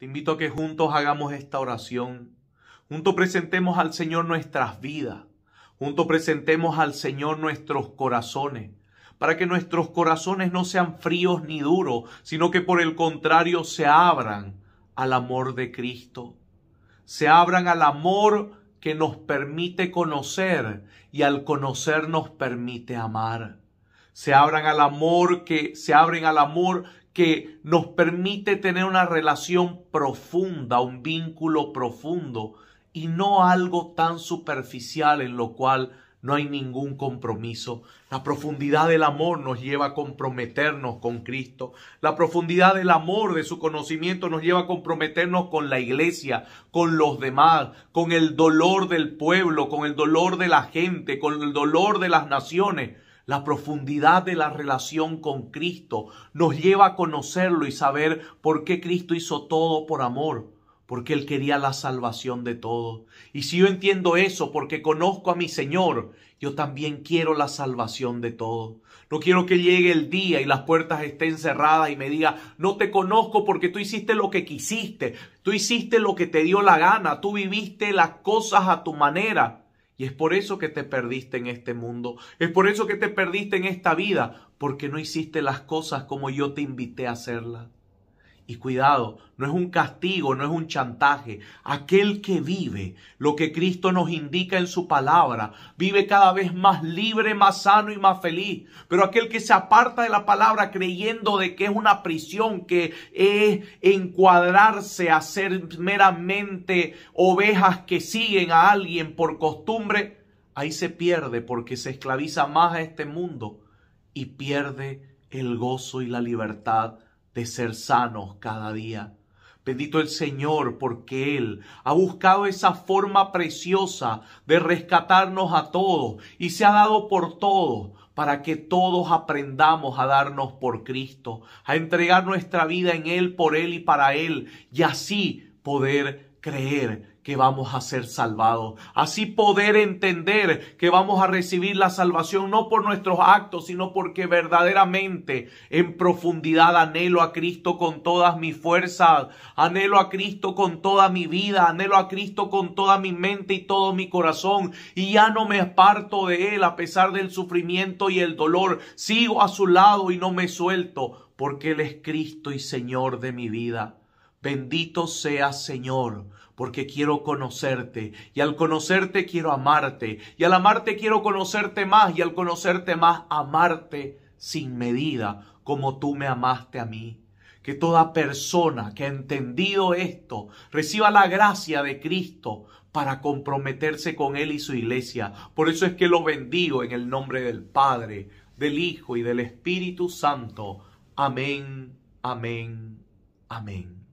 Te invito a que juntos hagamos esta oración. Juntos presentemos al Señor nuestras vidas. Juntos presentemos al Señor nuestros corazones para que nuestros corazones no sean fríos ni duros, sino que por el contrario se abran al amor de Cristo, se abran al amor que nos permite conocer y al conocer nos permite amar. Se abran al amor que se abren al amor que nos permite tener una relación profunda, un vínculo profundo y no algo tan superficial en lo cual no hay ningún compromiso. La profundidad del amor nos lleva a comprometernos con Cristo. La profundidad del amor, de su conocimiento, nos lleva a comprometernos con la iglesia, con los demás, con el dolor del pueblo, con el dolor de la gente, con el dolor de las naciones la profundidad de la relación con Cristo nos lleva a conocerlo y saber por qué Cristo hizo todo por amor, porque Él quería la salvación de todos. Y si yo entiendo eso, porque conozco a mi Señor, yo también quiero la salvación de todos. No quiero que llegue el día y las puertas estén cerradas y me diga, no te conozco porque tú hiciste lo que quisiste, tú hiciste lo que te dio la gana, tú viviste las cosas a tu manera. Y es por eso que te perdiste en este mundo. Es por eso que te perdiste en esta vida, porque no hiciste las cosas como yo te invité a hacerlas. Y cuidado, no es un castigo, no es un chantaje. Aquel que vive lo que Cristo nos indica en su palabra, vive cada vez más libre, más sano y más feliz. Pero aquel que se aparta de la palabra creyendo de que es una prisión, que es encuadrarse a ser meramente ovejas que siguen a alguien por costumbre, ahí se pierde porque se esclaviza más a este mundo y pierde el gozo y la libertad de ser sanos cada día. Bendito el Señor porque Él ha buscado esa forma preciosa de rescatarnos a todos y se ha dado por todo para que todos aprendamos a darnos por Cristo, a entregar nuestra vida en Él, por Él y para Él y así poder creer que vamos a ser salvados. Así poder entender que vamos a recibir la salvación no por nuestros actos, sino porque verdaderamente en profundidad anhelo a Cristo con todas mis fuerzas, anhelo a Cristo con toda mi vida, anhelo a Cristo con toda mi mente y todo mi corazón. Y ya no me aparto de Él a pesar del sufrimiento y el dolor. Sigo a su lado y no me suelto porque Él es Cristo y Señor de mi vida. Bendito sea, Señor, porque quiero conocerte, y al conocerte quiero amarte, y al amarte quiero conocerte más, y al conocerte más, amarte sin medida, como tú me amaste a mí. Que toda persona que ha entendido esto reciba la gracia de Cristo para comprometerse con Él y su iglesia. Por eso es que lo bendigo en el nombre del Padre, del Hijo y del Espíritu Santo. Amén, amén, amén.